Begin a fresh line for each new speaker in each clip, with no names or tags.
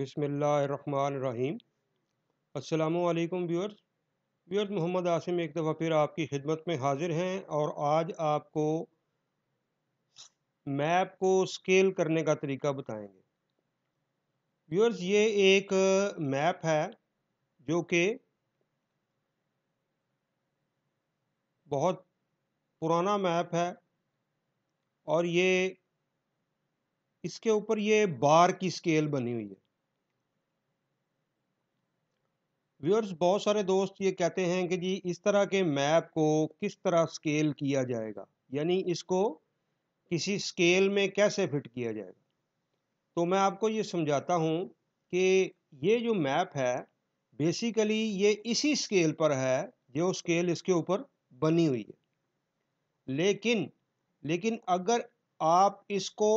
बिसमीम् अल्लाम viewers viewers Mohammad Asim एक दफ़ा फिर आपकी खिदमत में हाज़िर हैं और आज आपको मैप को स्केल करने का तरीका बताएंगे व्यूअर्स ये एक मैप है जो कि बहुत पुराना मैप है और ये इसके ऊपर ये बार की स्केल बनी हुई है व्यूअर्स बहुत सारे दोस्त ये कहते हैं कि जी इस तरह के मैप को किस तरह स्केल किया जाएगा यानी इसको किसी स्केल में कैसे फिट किया जाएगा तो मैं आपको ये समझाता हूँ कि ये जो मैप है बेसिकली ये इसी स्केल पर है जो स्केल इसके ऊपर बनी हुई है लेकिन लेकिन अगर आप इसको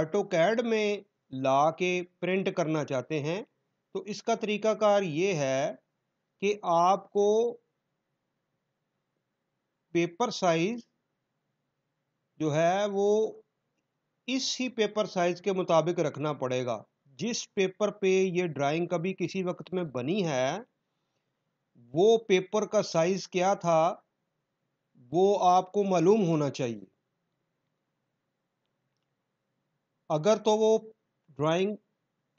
ऑटो कैड में ला के प्रिंट करना चाहते हैं तो इसका तरीकाकार ये है कि आपको पेपर साइज जो है वो इस ही पेपर साइज के मुताबिक रखना पड़ेगा जिस पेपर पे ये ड्राइंग कभी किसी वक्त में बनी है वो पेपर का साइज क्या था वो आपको मालूम होना चाहिए अगर तो वो ड्राइंग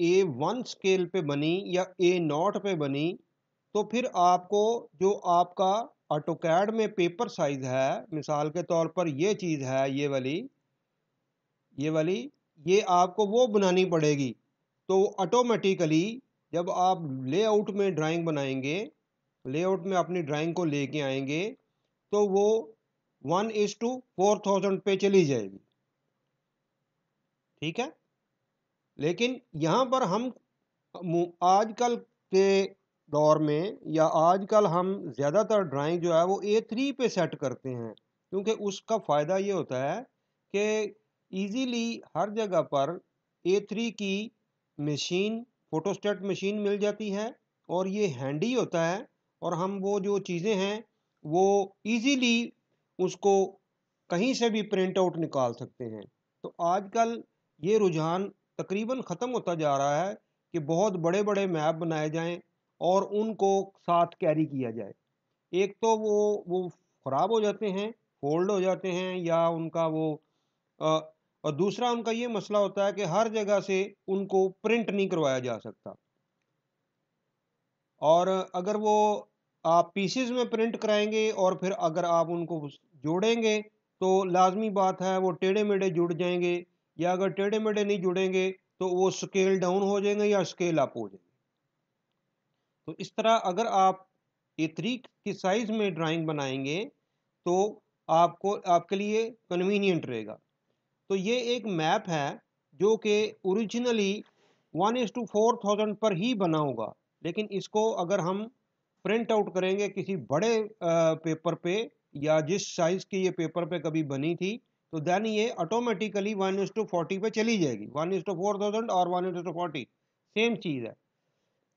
ए वन स्केल पे बनी या ए नॉट पे बनी तो फिर आपको जो आपका ऑटोकैड में पेपर साइज़ है मिसाल के तौर पर ये चीज़ है ये वाली ये वाली ये आपको वो बनानी पड़ेगी तो ऑटोमेटिकली जब आप लेआउट में ड्राइंग बनाएंगे लेआउट में अपनी ड्राइंग को लेके आएंगे तो वो one is to four thousand पे चली जाएगी ठीक है लेकिन यहाँ पर हम आजकल के दौर में या आजकल हम ज़्यादातर ड्राइंग जो है वो ए थ्री पे सेट करते हैं क्योंकि उसका फ़ायदा ये होता है कि ईज़ीली हर जगह पर ए थ्री की मशीन फ़ोटोस्टेट मशीन मिल जाती है और ये हैंडी होता है और हम वो जो चीज़ें हैं वो ईज़ीली उसको कहीं से भी प्रिंट आउट निकाल सकते हैं तो आजकल ये रुझान तकरीबन ख़त्म होता जा रहा है कि बहुत बड़े बड़े मैप बनाए जाएं और उनको साथ कैरी किया जाए एक तो वो वो ख़राब हो जाते हैं फोल्ड हो जाते हैं या उनका वो आ, और दूसरा उनका ये मसला होता है कि हर जगह से उनको प्रिंट नहीं करवाया जा सकता और अगर वो आप पीसीज में प्रिंट कराएंगे और फिर अगर आप उनको जोड़ेंगे तो लाजमी बात है वो टेढ़े मेढ़े जुड़ जाएंगे या अगर टेढ़े मेढ़े नहीं जुड़ेंगे तो वो स्केल डाउन हो जाएंगे या स्केल अप हो जाएंगे तो इस तरह अगर आप ए थ्री की साइज़ में ड्राइंग बनाएंगे तो आपको आपके लिए कन्वीनियंट रहेगा तो ये एक मैप है जो कि originally one is to four thousand पर ही बना होगा लेकिन इसको अगर हम प्रिंट आउट करेंगे किसी बड़े पेपर पे या जिस साइज़ की ये पेपर पे कभी बनी थी तो देन ये automatically one is to forty पर चली जाएगी one is to four thousand और one is to forty same चीज़ है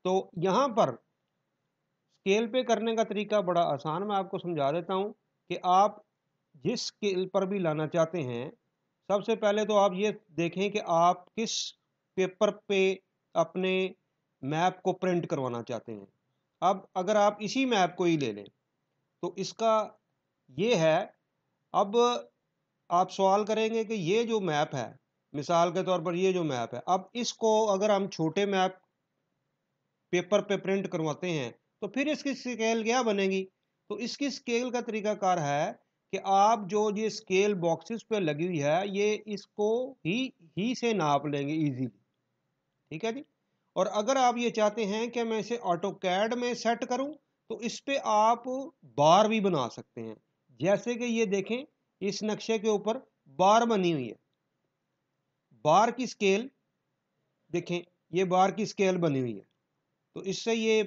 तो यहाँ पर स्केल पे करने का तरीका बड़ा आसान मैं आपको समझा देता हूँ कि आप जिस स्केल पर भी लाना चाहते हैं सबसे पहले तो आप ये देखें कि आप किस पेपर पे अपने मैप को प्रिंट करवाना चाहते हैं अब अगर आप इसी मैप को ही ले लें तो इसका ये है अब आप सवाल करेंगे कि ये जो मैप है मिसाल के तौर पर ये जो मैप है अब इसको अगर हम छोटे मैप पेपर पे प्रिंट करवाते हैं तो फिर इसकी स्केल क्या बनेगी तो इसकी स्केल का तरीकाकार है कि आप जो ये स्केल बॉक्सेस पे लगी हुई है ये इसको ही ही से नाप लेंगे इजीली ठीक है जी और अगर आप ये चाहते हैं कि मैं इसे ऑटो कैड में सेट करूं तो इस पर आप बार भी बना सकते हैं जैसे कि ये देखें इस नक्शे के ऊपर बार बनी हुई है बार की स्केल देखें ये बार की स्केल बनी हुई है तो इससे ये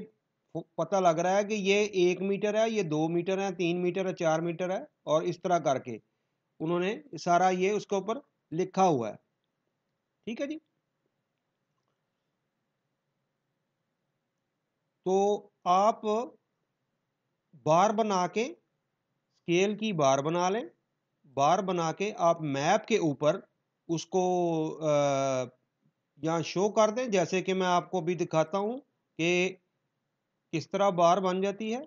पता लग रहा है कि ये एक मीटर है ये दो मीटर है तीन मीटर है चार मीटर है और इस तरह करके उन्होंने सारा ये उसके ऊपर लिखा हुआ है ठीक है जी तो आप बार बना के स्केल की बार बना लें बार बना के आप मैप के ऊपर उसको यहाँ शो कर दें जैसे कि मैं आपको अभी दिखाता हूँ कि किस तरह बार बन जाती है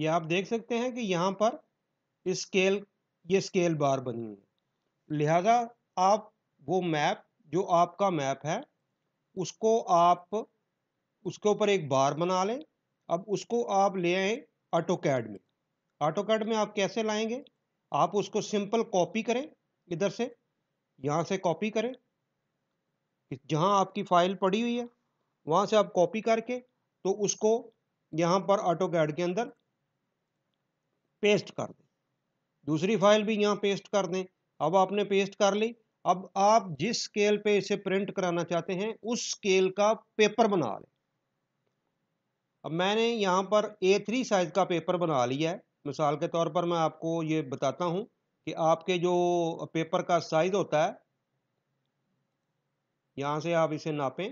ये आप देख सकते हैं कि यहाँ पर स्केल ये स्केल बार बनी हुई है लिहाजा आप वो मैप जो आपका मैप है उसको आप उसके ऊपर एक बार बना लें अब उसको आप ले आए ऑटो कैड में ऑटो कैड में आप कैसे लाएंगे आप उसको सिंपल कॉपी करें इधर से यहाँ से कॉपी करें जहाँ आपकी फ़ाइल पड़ी हुई है वहाँ से आप कॉपी करके तो उसको यहाँ पर ऑटो कैड के अंदर पेस्ट कर दें दूसरी फाइल भी यहाँ पेस्ट कर दें अब आपने पेस्ट कर ली अब आप जिस स्केल पे इसे प्रिंट कराना चाहते हैं उस स्केल का पेपर बना लें अब मैंने यहाँ पर ए थ्री साइज़ का पेपर बना लिया है मिसाल के तौर पर मैं आपको ये बताता हूँ कि आपके जो पेपर का साइज़ होता है यहाँ से आप इसे नापें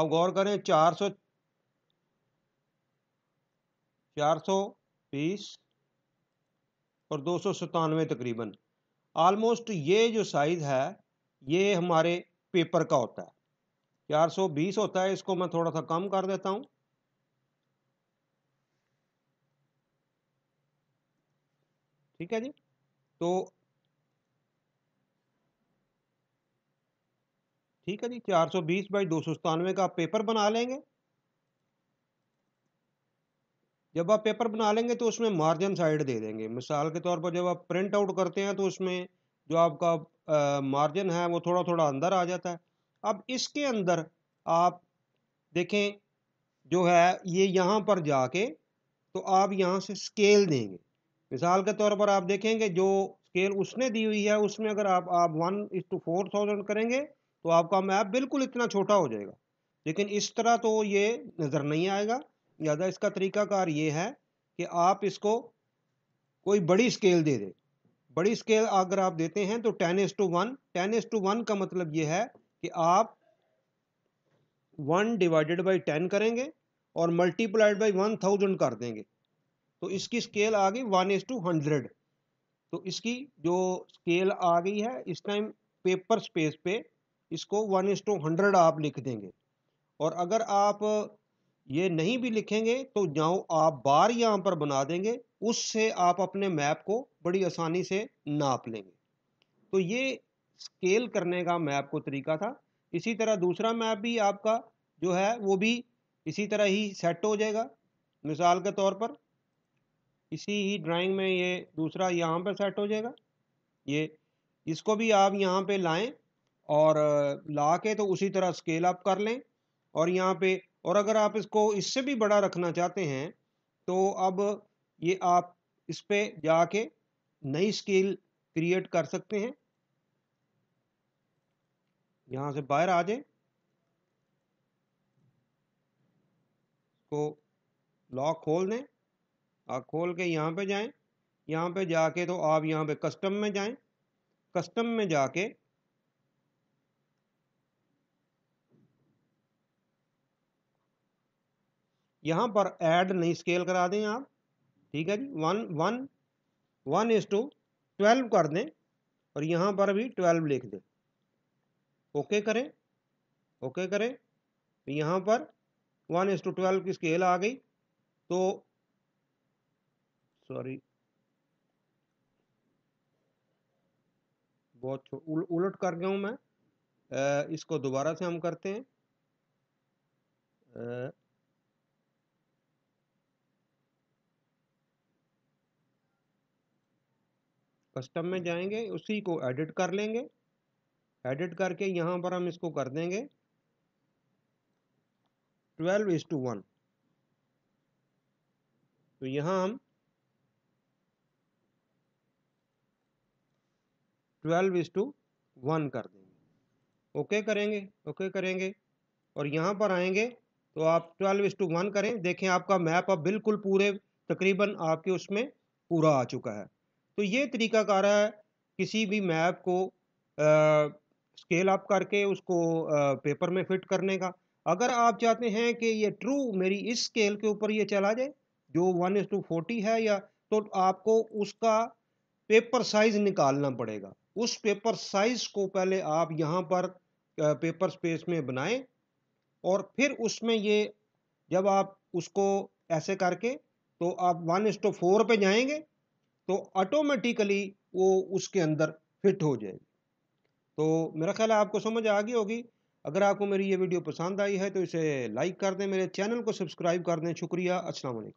आप गौर करें चार सौ चार सौ बीस और दो सौ सतानवे तकरीबन आलमोस्ट ये जो साइज़ है ये हमारे पेपर का होता है चार सौ बीस होता है इसको मैं थोड़ा सा कम कर देता हूँ ठीक है जी तो ठीक है जी चार सौ बीस बाई दो सौ सतानवे का पेपर बना लेंगे जब आप पेपर बना लेंगे तो उसमें मार्जिन साइड दे देंगे मिसाल के तौर पर जब आप प्रिंट आउट करते हैं तो उसमें जो आपका मार्जिन है वो थोड़ा थोड़ा अंदर आ जाता है अब इसके अंदर आप देखें जो है ये यहाँ पर जाके तो आप यहाँ से स्केल देंगे मिसाल के तौर पर आप देखेंगे जो स्केल उसने दी हुई है उसमें अगर आप आप वन इस टू फोर थाउजेंड करेंगे तो आपका मैप बिल्कुल इतना छोटा हो जाएगा लेकिन इस तरह तो ये नज़र नहीं आएगा लिहाजा इसका तरीकाकार ये है कि आप इसको कोई बड़ी स्केल दे दें बड़ी स्केल अगर आप देते हैं तो ten is to one ten is to one का मतलब ये है कि आप वन डिवाइडेड बाई टेन करेंगे और मल्टीप्लाइड बाई वन थाउजेंड कर देंगे तो इसकी स्केल आ गई वन एस टू हंड्रेड तो इसकी जो स्केल आ गई है इस टाइम पेपर स्पेस पे इसको वन एस टू हंड्रेड आप लिख देंगे और अगर आप ये नहीं भी लिखेंगे तो जाओ आप बार यहाँ पर बना देंगे उससे आप अपने मैप को बड़ी आसानी से नाप लेंगे तो ये स्केल करने का मैप को तरीका था इसी तरह दूसरा मैप भी आपका जो है वो भी इसी तरह ही सेट हो जाएगा मिसाल के तौर पर इसी ही ड्राइंग में ये दूसरा यहाँ पर सेट हो जाएगा ये इसको भी आप यहाँ पे लाएं और ला के तो उसी तरह स्केल अप कर लें और यहाँ पे और अगर आप इसको इससे भी बड़ा रखना चाहते हैं तो अब ये आप इस पर जाके नई स्केल क्रिएट कर सकते हैं यहाँ से बाहर आ जाए को लॉक खोल दें आप खोल के यहाँ पे जाएं यहाँ पे जाके तो आप यहाँ पे कस्टम में जाएं कस्टम में जाके यहाँ पर ऐड नहीं स्केल करा दें आप ठीक है जी one one one is to twelve कर दें और यहाँ पर भी ट्वेल्व लिख दें ओके करें ओके करें तो यहाँ पर वन इज टू ट्वेल्व की स्केल आ गई तो सॉरी बहुत उल, उलट कर गया हूँ मैं आ, इसको दोबारा से हम करते हैं आ, कस्टम में जाएंगे उसी को एडिट कर लेंगे एडिट करके यहाँ पर हम इसको कर देंगे ट्वेल्व इज टू वन तो यहाँ हम ट्वेल्व इज टू वन कर देंगे ओके करेंगे ओके करेंगे और यहाँ पर आएंगे तो आप ट्वेल्व इज टू वन करें देखें आपका मैप अब बिल्कुल पूरे तकरीबन आपके उसमें पूरा आ चुका है तो ये तरीकाकार है किसी भी मैप को आ, स्केल अप करके उसको पेपर में फिट करने का अगर आप चाहते हैं कि ये ट्रू मेरी इस स्केल के ऊपर ये चला जाए जो वन इज टू फोर्टी है या तो आपको उसका पेपर साइज निकालना पड़ेगा उस पेपर साइज को पहले आप यहाँ पर पेपर स्पेस में बनाएं और फिर उसमें ये जब आप उसको ऐसे करके तो आप वन इज टू फोर पर जाएंगे तो ऑटोमेटिकली वो उसके अंदर फिट हो जाएगी तो मेरा ख्याल है आपको समझ आ गई होगी अगर आपको मेरी ये वीडियो पसंद आई है तो इसे लाइक कर दें मेरे चैनल को सब्सक्राइब कर दें शुक्रिया असलकम